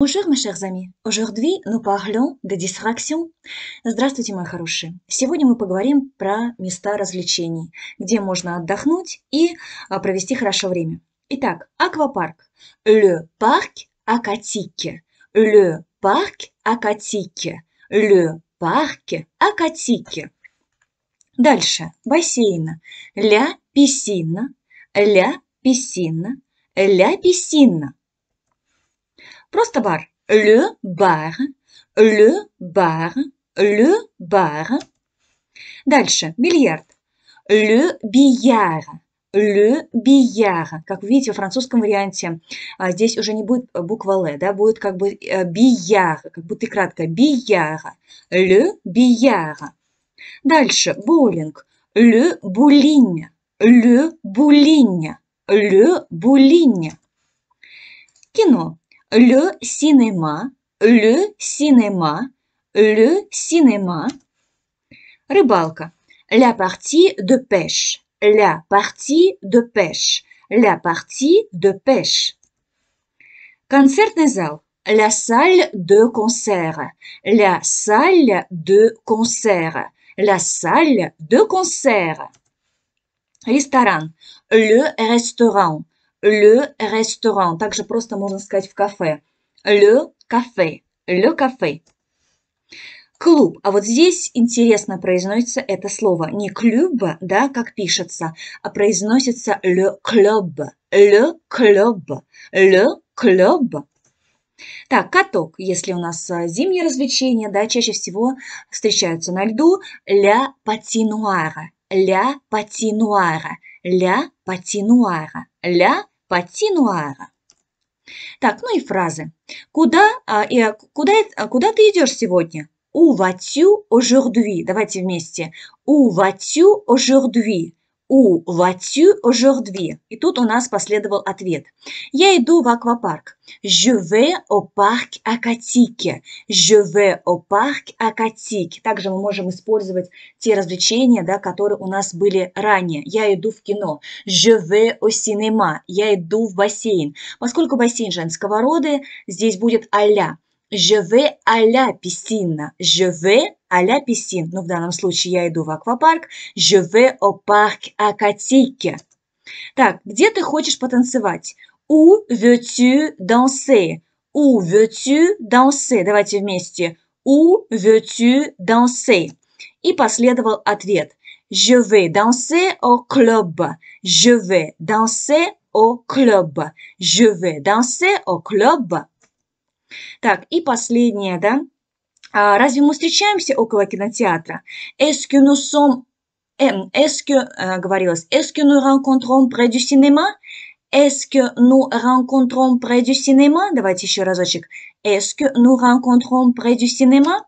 Bonjour, mes chers amis. Aujourd'hui, nous parlons de distraction. Здравствуйте, мои хорошие. Сегодня мы поговорим про места развлечений, где можно отдохнуть и а, провести хорошо время. Итак, аквапарк. Le parc акатике. Le parc акатике. Le parc акатике. Дальше. Бассейна. Ля писина. Ля писина. Ля писина. Просто бар. Le bar, le bar, le bar. Дальше. Бильярд. Le billard. Le billard. Как вы видите, в французском варианте а, здесь уже не будет а, буква Л, да, будет как бы бияр, э, как будто и кратко. Бияра. Le billard. Дальше. Боулинг. Le bowling. Le bowling. Le bowling. Кино. le cinéma, le cinéma, le cinéma. Рыбалка. La partie de pêche. La partie de pêche. La partie de pêche. Concert La salle de concert. La salle de concert. La salle de concert. Restaurant. Le restaurant. le restaurant. Также просто можно сказать в кафе. Le кафе. Le кафе. Клуб. А вот здесь интересно произносится это слово. Не клуб, да, как пишется, а произносится le club. Le club. Le club. Так, каток, если у нас э, зимние развлечения, да, чаще всего встречаются на льду ля патинуара, ля патинуара, ля патинуара ля патинуара. Так, ну и фразы. Куда, а, и, а, куда, а, куда ты идешь сегодня? У ватю ожердуи. Давайте вместе. У ватю ожердуи. У ватю tu aujourd'hui? И тут у нас последовал ответ. Я иду в аквапарк. Je vais au parc Акатике. Je vais au parc Акатике. Также мы можем использовать те развлечения, да, которые у нас были ранее. Я иду в кино. Je vais au cinéma. Я иду в бассейн. Поскольку бассейн женского рода, здесь будет аля. ля Je vais à la piscine. Je vais а-ля писин, но в данном случае я иду в аквапарк, je vais au parc aquatique. Так, где ты хочешь потанцевать? Où veux-tu danser? Où veux-tu danser? Давайте вместе. Où veux-tu danser? И последовал ответ. Je vais danser au club. Je vais danser au club. Je vais danser au club. Так, и последнее, да? разве мы встречаемся около кинотеатра? Est-ce que nous sommes... Est-ce que, говорилось, est-ce que nous rencontrons près du cinéma? Est-ce que nous rencontrons près du cinéma? Давайте еще разочек. Est-ce que nous rencontrons près du cinéma?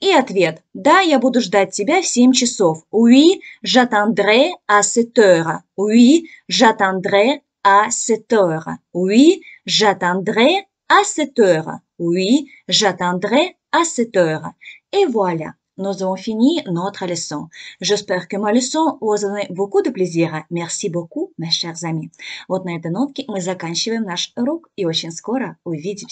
И ответ. Да, я буду ждать тебя в 7 часов. Oui, j'attendrai à 7 heures. Oui, j'attendrai à 7 heures. Oui, j'attendrai à 7 heures. Oui, j'attendrai à cette heure. Et voilà, nous avons fini notre leçon. J'espère que ma leçon vous a beaucoup de plaisir. Merci beaucoup, mes chers amis. Вот на этой нотке мы заканчиваем наш урок и очень скоро увидимся.